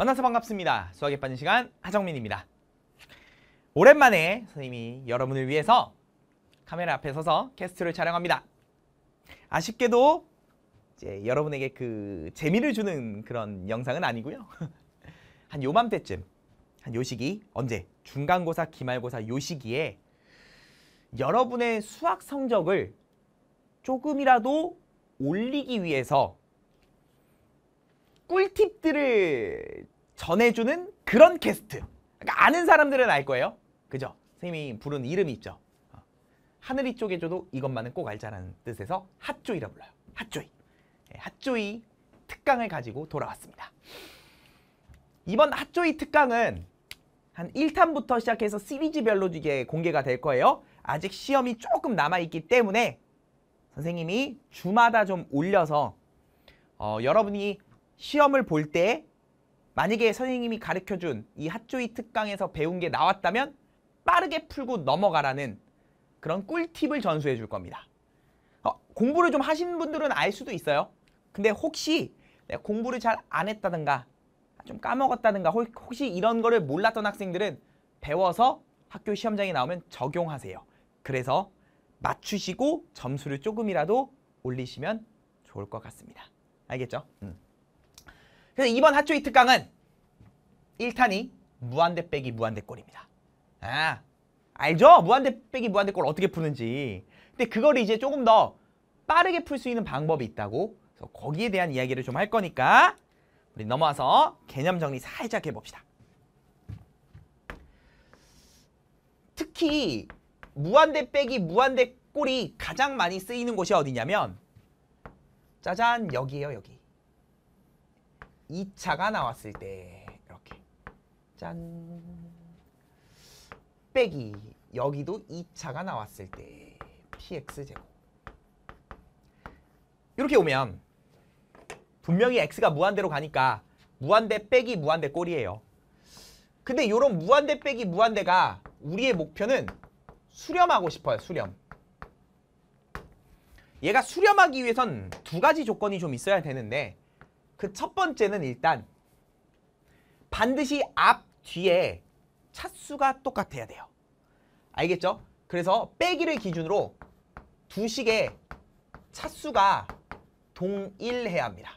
만나서 반갑습니다. 수학에 빠진 시간 하정민입니다. 오랜만에 선생님이 여러분을 위해서 카메라 앞에 서서 캐스트를 촬영합니다. 아쉽게도 이제 여러분에게 그 재미를 주는 그런 영상은 아니고요. 한 요맘때쯤 한 요 시기 언제 중간고사 기말고사 요 시기에 여러분의 수학 성적을 조금이라도 올리기 위해서 꿀팁들을 전해주는 그런 캐스트 그러니까 아는 사람들은 알 거예요 그죠? 선생님이 부른 이름이 있죠 어. 하늘이 쪽에줘도 이것만은 꼭 알자라는 뜻에서 핫조이라 불러요 핫조이 예, 핫조이 특강을 가지고 돌아왔습니다 이번 핫조이 특강은 한 1탄부터 시작해서 시리즈별로 이게 공개가 될 거예요 아직 시험이 조금 남아있기 때문에 선생님이 주마다 좀 올려서 어, 여러분이 시험을 볼 때 만약에 선생님이 가르쳐준 이 핫조이 특강에서 배운 게 나왔다면 빠르게 풀고 넘어가라는 그런 꿀팁을 전수해 줄 겁니다. 어, 공부를 좀 하신 분들은 알 수도 있어요. 근데 혹시 네, 공부를 잘 안 했다든가 좀 까먹었다든가 혹시 이런 거를 몰랐던 학생들은 배워서 학교 시험장에 나오면 적용하세요. 그래서 맞추시고 점수를 조금이라도 올리시면 좋을 것 같습니다. 알겠죠? 음. 그래서 이번 핫조 이트강은 1탄이 무한대 빼기 무한대 골입니다. 아, 알죠? 무한대 빼기 무한대 골 어떻게 푸는지. 근데 그걸 이제 조금 더 빠르게 풀 수 있는 방법이 있다고 그래서 거기에 대한 이야기를 좀 할 거니까 우리 넘어와서 개념 정리 살짝 해봅시다. 특히 무한대 빼기 무한대 골이 가장 많이 쓰이는 곳이 어디냐면 짜잔 여기에요 여기 2차가 나왔을 때 이렇게 짠 빼기 여기도 2차가 나왔을 때 px 제곱 이렇게 오면 분명히 x가 무한대로 가니까 무한대 빼기 무한대 꼴이에요. 근데 이런 무한대 빼기 무한대가 우리의 목표는 수렴하고 싶어요. 수렴. 얘가 수렴하기 위해선 두 가지 조건이 좀 있어야 되는데 그첫 번째는 일단 반드시 앞, 뒤에 차수가 똑같아야 돼요. 알겠죠? 그래서 빼기를 기준으로 두 식의 차수가 동일해야 합니다.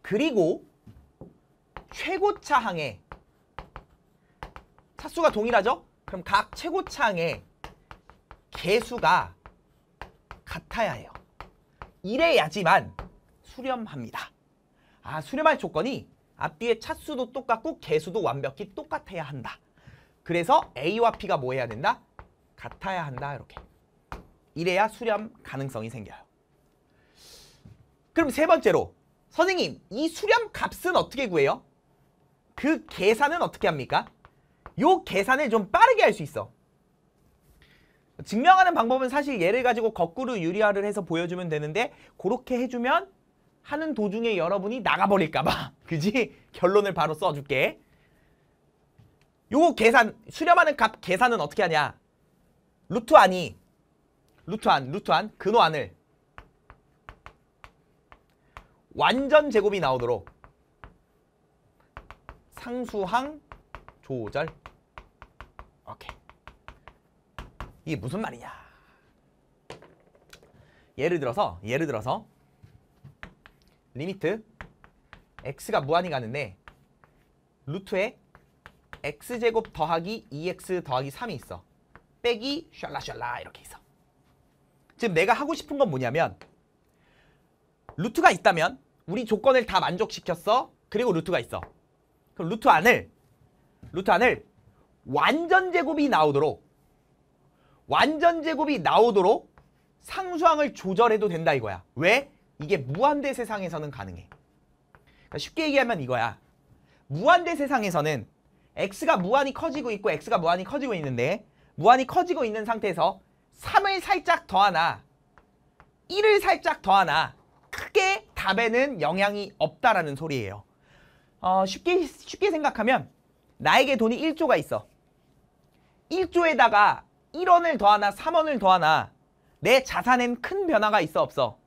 그리고 최고차 항에 차수가 동일하죠? 그럼 각 최고차 항의 개수가 같아야 해요. 이래야지만 수렴합니다. 아, 수렴할 조건이 앞뒤의 차수도 똑같고 개수도 완벽히 똑같아야 한다. 그래서 A와 P가 뭐 해야 된다? 같아야 한다. 이렇게. 이래야 수렴 가능성이 생겨요. 그럼 세 번째로 선생님 이 수렴 값은 어떻게 구해요? 그 계산은 어떻게 합니까? 요 계산을 좀 빠르게 할 수 있어. 증명하는 방법은 사실 얘를 가지고 거꾸로 유리화를 해서 보여주면 되는데 그렇게 해주면 하는 도중에 여러분이 나가버릴까봐 그지? 결론을 바로 써줄게 요거 계산 수렴하는 값 계산은 어떻게 하냐 루트 안이 루트 안 루트 안 근호 안을 완전 제곱이 나오도록 상수항 조절 오케이 이게 무슨 말이냐? 예를 들어서 예를 들어서 리미트 x가 무한히 가는데 루트에 x제곱 더하기 2x e 더하기 3이 있어. 빼기 샬라샬라 이렇게 있어. 지금 내가 하고 싶은 건 뭐냐면 루트가 있다면 우리 조건을 다 만족시켰어. 그리고 루트가 있어. 그럼 루트 안을 루트 안을 완전 제곱이 나오도록 완전 제곱이 나오도록 상수항을 조절해도 된다 이거야. 왜? 이게 무한대 세상에서는 가능해. 그러니까 쉽게 얘기하면 이거야. 무한대 세상에서는 x가 무한히 커지고 있고 x가 무한히 커지고 있는데 무한히 커지고 있는 상태에서 3을 살짝 더하나 1을 살짝 더하나 크게 답에는 영향이 없다라는 소리예요. 어, 쉽게, 쉽게 생각하면 나에게 돈이 1조가 있어. 1조에다가 1원을 더하나 3원을 더하나 내 자산엔 큰 변화가 있어 없어.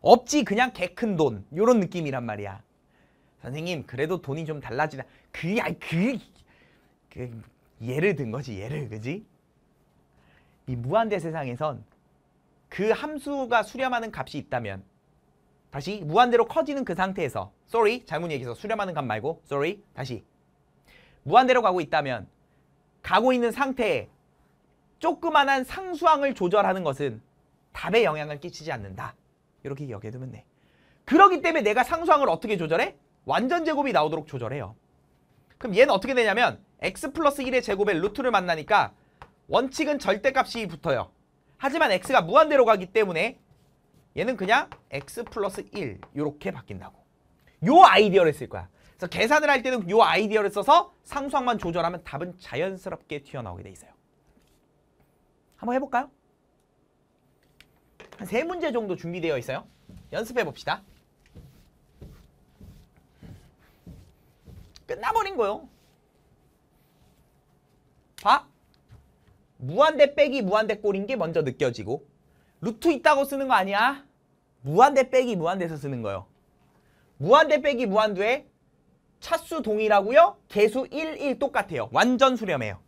없지 그냥 개큰 돈. 요런 느낌이란 말이야. 선생님 그래도 돈이 좀 달라지나. 그게 아니 그, 그 예를 든 거지 예를 그지? 이 무한대 세상에선 그 함수가 수렴하는 값이 있다면 다시 무한대로 커지는 그 상태에서 sorry 잘못 얘기해서 수렴하는 값 말고 sorry 다시 무한대로 가고 있다면 가고 있는 상태에 조그만한 상수항을 조절하는 것은 답에 영향을 끼치지 않는다. 이렇게 기억해두면 돼. 그러기 때문에 내가 상수항을 어떻게 조절해? 완전 제곱이 나오도록 조절해요. 그럼 얘는 어떻게 되냐면 x 플러스 1의 제곱에 루트를 만나니까 원칙은 절대값이 붙어요. 하지만 x가 무한대로 가기 때문에 얘는 그냥 x 플러스 1 이렇게 바뀐다고. 요 아이디어를 쓸 거야. 그래서 계산을 할 때는 요 아이디어를 써서 상수항만 조절하면 답은 자연스럽게 튀어나오게 돼 있어요. 한번 해볼까요? 한 세 문제 정도 준비되어 있어요. 연습해 봅시다. 끝나버린 거요. 봐. 무한대 빼기 무한대 꼴인 게 먼저 느껴지고 루트 있다고 쓰는 거 아니야. 무한대 빼기 무한대에서 쓰는 거요. 무한대 빼기 무한대에 차수 동일하고요. 개수 1, 1 똑같아요. 완전 수렴해요.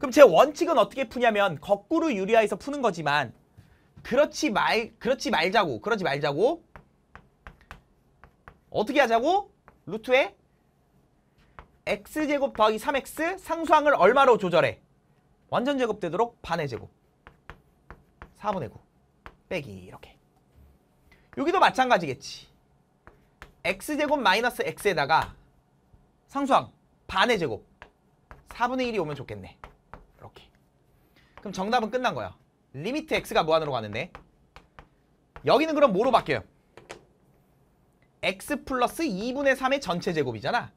그럼 제 원칙은 어떻게 푸냐면 거꾸로 유리화해서 푸는 거지만 그렇지 말 그렇지 말자고 그러지 말자고 어떻게 하자고? 루트에 x제곱 더하기 3x 상수항을 얼마로 조절해? 완전 제곱 되도록 반의 제곱 4분의 9 빼기 이렇게 여기도 마찬가지겠지 x제곱 마이너스 x에다가 상수항 반의 제곱 4분의 1이 오면 좋겠네 그럼 정답은 끝난 거야. 리미트 x가 무한으로 가는데 여기는 그럼 뭐로 바뀌어요? x 플러스 2분의 3의 전체 제곱이잖아.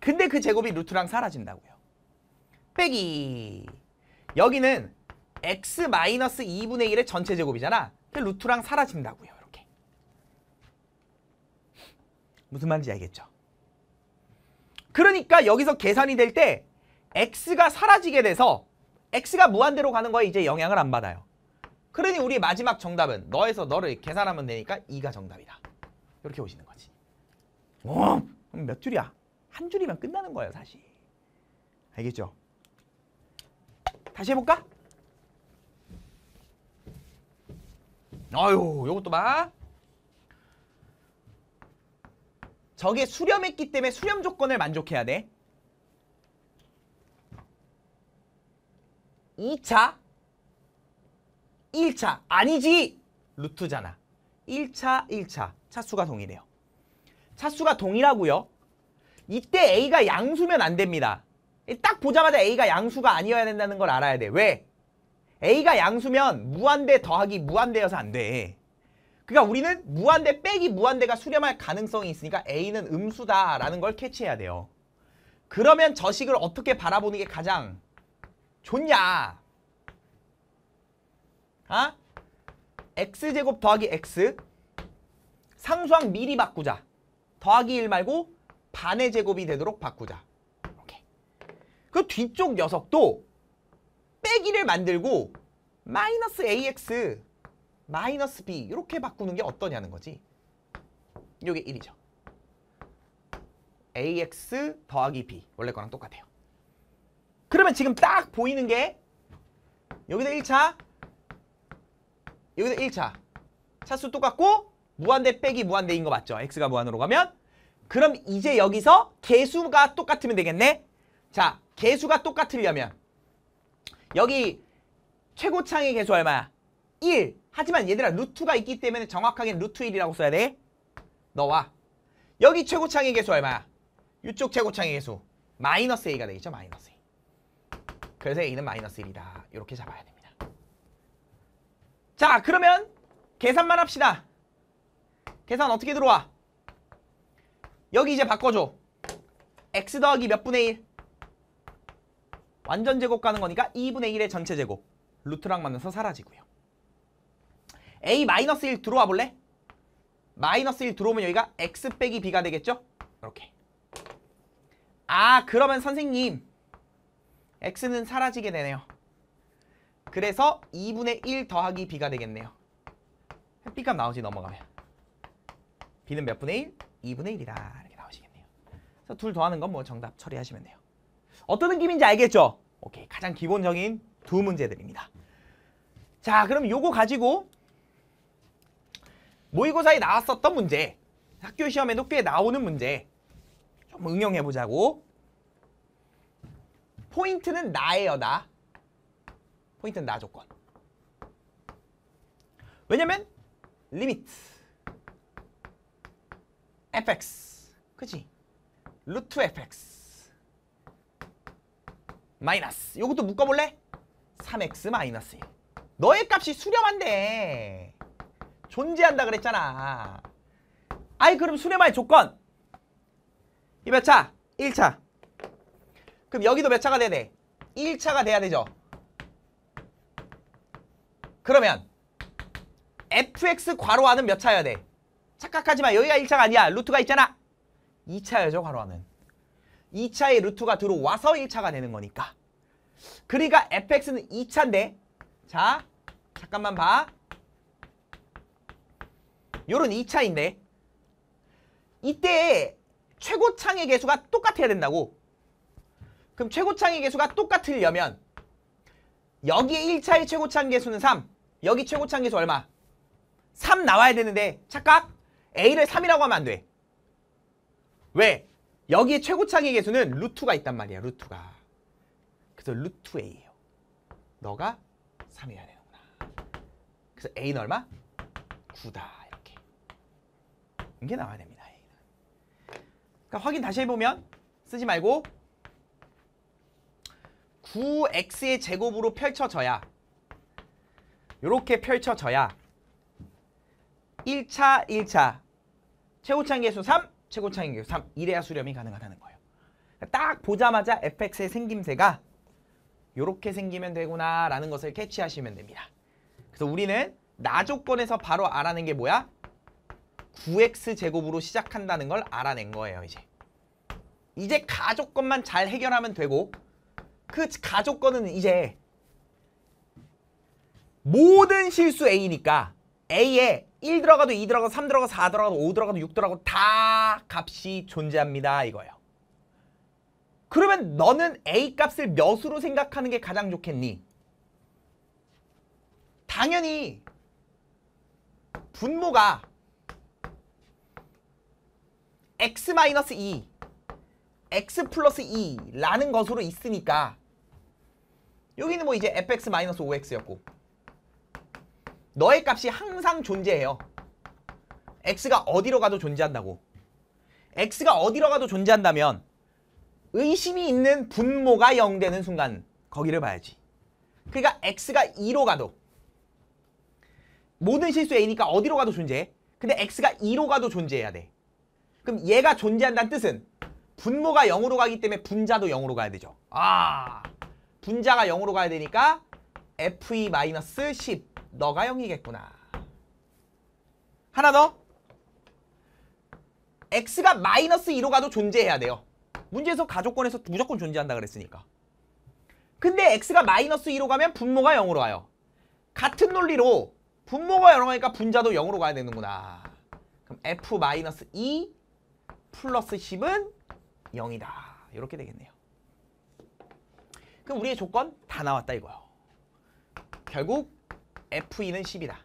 근데 그 제곱이 루트랑 사라진다고요. 빼기. 여기는 x 마이너스 2분의 1의 전체 제곱이잖아. 그 루트랑 사라진다고요. 이렇게. 무슨 말인지 알겠죠? 그러니까 여기서 계산이 될 때 x가 사라지게 돼서 x가 무한대로 가는 거에 이제 영향을 안 받아요. 그러니 우리 마지막 정답은 너에서 너를 계산하면 되니까 2가 정답이다. 이렇게 오시는 거지. 어, 그럼 몇 줄이야? 한 줄이면 끝나는 거예요, 사실. 알겠죠? 다시 해볼까? 아유, 요것도 봐. 저게 수렴했기 때문에 수렴 조건을 만족해야 돼. 2차 1차 아니지 루트잖아 1차 1차 차수가 동일해요 차수가 동일하고요 이때 A가 양수면 안 됩니다 딱 보자마자 A가 양수가 아니어야 된다는 걸 알아야 돼 왜? A가 양수면 무한대 더하기 무한대여서 안돼 그러니까 우리는 무한대 빼기 무한대가 수렴할 가능성이 있으니까 A는 음수다라는 걸 캐치해야 돼요 그러면 저식을 어떻게 바라보는 게 가장 좋냐? 아? x제곱 더하기 x 상수항 미리 바꾸자. 더하기 1 말고 반의 제곱이 되도록 바꾸자. 오케이. 그 뒤쪽 녀석도 빼기를 만들고 마이너스 ax 마이너스 b 이렇게 바꾸는 게 어떠냐는 거지. 이게 1이죠. ax 더하기 b 원래 거랑 똑같아요. 그러면 지금 딱 보이는 게 여기서 1차 여기서 1차 차수 똑같고 무한대 빼기 무한대인 거 맞죠? x가 무한으로 가면 그럼 이제 여기서 개수가 똑같으면 되겠네? 자, 개수가 똑같으려면 여기 최고창의 개수 얼마야? 1. 하지만 얘들아 루트가 있기 때문에 정확하게 루트 1이라고 써야 돼. 너와 여기 최고창의 개수 얼마야? 이쪽 최고창의 개수 마이너스 A가 되겠죠? 마이너스 A. 그래서 A는 마이너스 1이다. 이렇게 잡아야 됩니다. 자, 그러면 계산만 합시다. 계산 어떻게 들어와? 여기 이제 바꿔줘. x 더하기 몇 분의 1? 완전 제곱 가는 거니까 2분의 1의 전체 제곱. 루트랑 맞나서 사라지고요. a 마이너스 1 들어와 볼래? 마이너스 1 들어오면 여기가 x 빼기 b가 되겠죠? 이렇게. 아 그러면 선생님 x는 사라지게 되네요. 그래서 2분의 1 더하기 b가 되겠네요. b값 나오지 넘어가면. b는 몇 분의 1? 2분의 1이다. 이렇게 나오시겠네요. 그래서 둘 더하는 건 뭐 정답 처리하시면 돼요. 어떤 느낌인지 알겠죠? 오케이, 가장 기본적인 두 문제들입니다. 자, 그럼 요거 가지고 모의고사에 나왔었던 문제, 학교 시험에도 꽤 나오는 문제 좀 응용해보자고 포인트는 나예요, 나. 포인트는 나 조건. 왜냐면 리미트 fx 그치? 루트 fx 마이너스 요것도 묶어볼래? 3x 마이너스 1 너의 값이 수렴한데 존재한다 그랬잖아 아이 그럼 수렴할 조건 이몇 차? 1차 그럼 여기도 몇 차가 돼야 돼? 1차가 돼야 되죠. 그러면 fx 괄호와는 몇 차여야 돼? 착각하지만 여기가 1차가 아니야. 루트가 있잖아. 2차여죠, 괄호와는. 2차의 루트가 들어와서 1차가 되는 거니까. 그러니까 fx는 2차인데 자, 잠깐만 봐. 요런 2차인데 이때 최고창의 개수가 똑같아야 된다고. 그럼 최고창의 개수가 똑같으려면 여기 1차의 최고창 개수는 3 여기 최고창 개수 얼마? 3 나와야 되는데 착각? A를 3이라고 하면 안 돼. 왜? 여기에 최고창의 개수는 루트가 있단 말이야. 루트가. 그래서 루트 A예요. 너가 3이어야 되는구나. 그래서 A는 얼마? 9다. 이렇게. 이게 나와야 됩니다. A는. 그러니까 확인 다시 해보면 쓰지 말고 9x의 제곱으로 펼쳐져야 이렇게 펼쳐져야 1차 1차 최고차항계수 3, 최고차항계수 3 이래야 수렴이 가능하다는 거예요. 그러니까 딱 보자마자 fx의 생김새가 이렇게 생기면 되구나 라는 것을 캐치하시면 됩니다. 그래서 우리는 나 조건에서 바로 알아낸 게 뭐야? 9x 제곱으로 시작한다는 걸 알아낸 거예요. 이제 이제 가조건만 잘 해결하면 되고 그 가족 거는 이제 모든 실수 A니까 A에 1 들어가도 2 들어가도 3 들어가도 4 들어가도 5 들어가도 6 들어가도 다 값이 존재합니다 이거예요. 그러면 너는 A 값을 몇으로 생각하는 게 가장 좋겠니? 당연히 분모가 x-2 x 플러스 2라는 e 것으로 있으니까 여기는 뭐 이제 fx 마이너스 5x였고 너의 값이 항상 존재해요. x가 어디로 가도 존재한다고. x가 어디로 가도 존재한다면 의심이 있는 분모가 0 되는 순간 거기를 봐야지. 그러니까 x가 2로 가도 모든 실수 a니까 어디로 가도 존재해. 근데 x가 2로 가도 존재해야 돼. 그럼 얘가 존재한다는 뜻은 분모가 0으로 가기 때문에 분자도 0으로 가야 되죠. 아, 분자가 0으로 가야 되니까 Fe-10 너가 0이겠구나. 하나 더. X가 마이너스 2로 가도 존재해야 돼요. 문제에서 가족권에서 무조건 존재한다 그랬으니까. 근데 X가 마이너스 2로 가면 분모가 0으로 가요 같은 논리로 분모가 0으로 가니까 분자도 0으로 가야 되는구나. 그럼 F-2 플러스 10은 0이다. 이렇게 되겠네요. 그럼 우리의 조건 다 나왔다 이거요. 결국 F2는 10이다.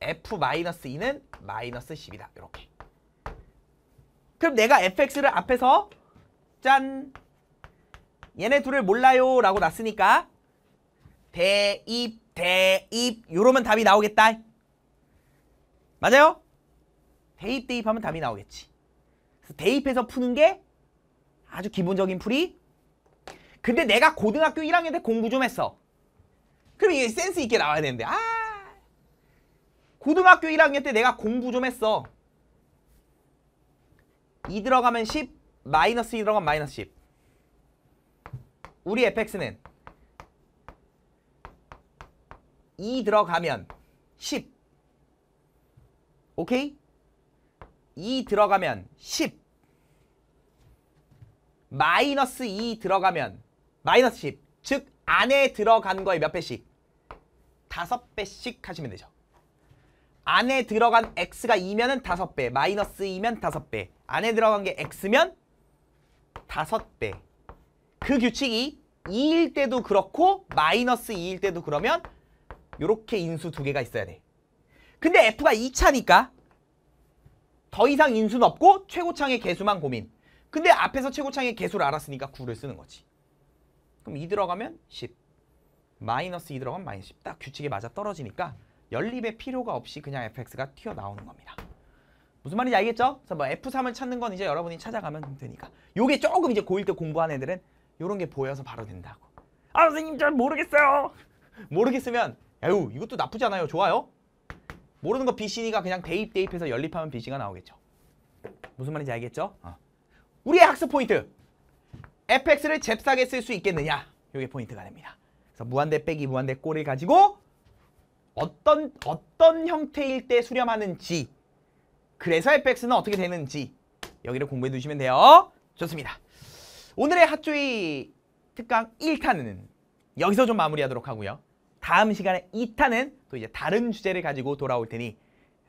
F-2는 마이너스 10이다. 이렇게. 그럼 내가 fx를 앞에서 짠! 얘네 둘을 몰라요 라고 놨으니까 대입, 대입 요러면 답이 나오겠다. 맞아요? 대입, 대입하면 답이 나오겠지. 그 대입해서 푸는 게 아주 기본적인 풀이 근데 내가 고등학교 1학년 때 공부 좀 했어 그럼 이게 센스 있게 나와야 되는데 아 고등학교 1학년 때 내가 공부 좀 했어 2 들어가면 10 마이너스 2 들어가면 마이너스 10 우리 fx는 2 들어가면 10 오케이? 2 들어가면 10 마이너스 2 들어가면 마이너스 10즉 안에 들어간 거에 몇 배씩? 다섯 배씩 하시면 되죠. 안에 들어간 x가 2면은 다섯 배 마이너스 2면 다섯 배 안에 들어간 게 x면 다섯 배그 규칙이 2일 때도 그렇고 마이너스 2일 때도 그러면 이렇게 인수 두 개가 있어야 돼. 근데 f가 2차니까 더 이상 인수는 없고 최고창의 개수만 고민. 근데 앞에서 최고창의 개수를 알았으니까 9를 쓰는 거지. 그럼 2 들어가면 10. 마이너스 2 들어가면 마이너스 10. 딱 규칙에 맞아 떨어지니까 연립의 필요가 없이 그냥 fx가 튀어나오는 겁니다. 무슨 말인지 알겠죠? 그래서 뭐 F3을 찾는 건 이제 여러분이 찾아가면 되니까. 요게 조금 이제 고1 때 공부한 애들은 요런 게 보여서 바로 된다고. 아 선생님 잘 모르겠어요. 모르겠으면 야유 이것도 나쁘지 않아요. 좋아요. 모르는 거비시니가 그냥 대입 대입해서 연립하면 비시가 나오겠죠. 무슨 말인지 알겠죠? 어. 우리의 학습 포인트! fx를 잽싸게 쓸 수 있겠느냐? 이게 포인트가 됩니다. 그래서 무한대 빼기 무한대 꼴을 가지고 어떤 어떤 형태일 때 수렴하는지 그래서 fx는 어떻게 되는지 여기를 공부해 두시면 돼요. 좋습니다. 오늘의 핫조이 특강 1탄은 여기서 좀 마무리하도록 하고요. 다음 시간에 2탄은 또 이제 다른 주제를 가지고 돌아올 테니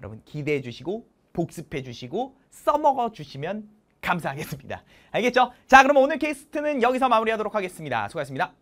여러분 기대해 주시고 복습해 주시고 써먹어 주시면 감사하겠습니다. 알겠죠? 자, 그럼 오늘 케스트는 여기서 마무리하도록 하겠습니다. 수고하셨습니다.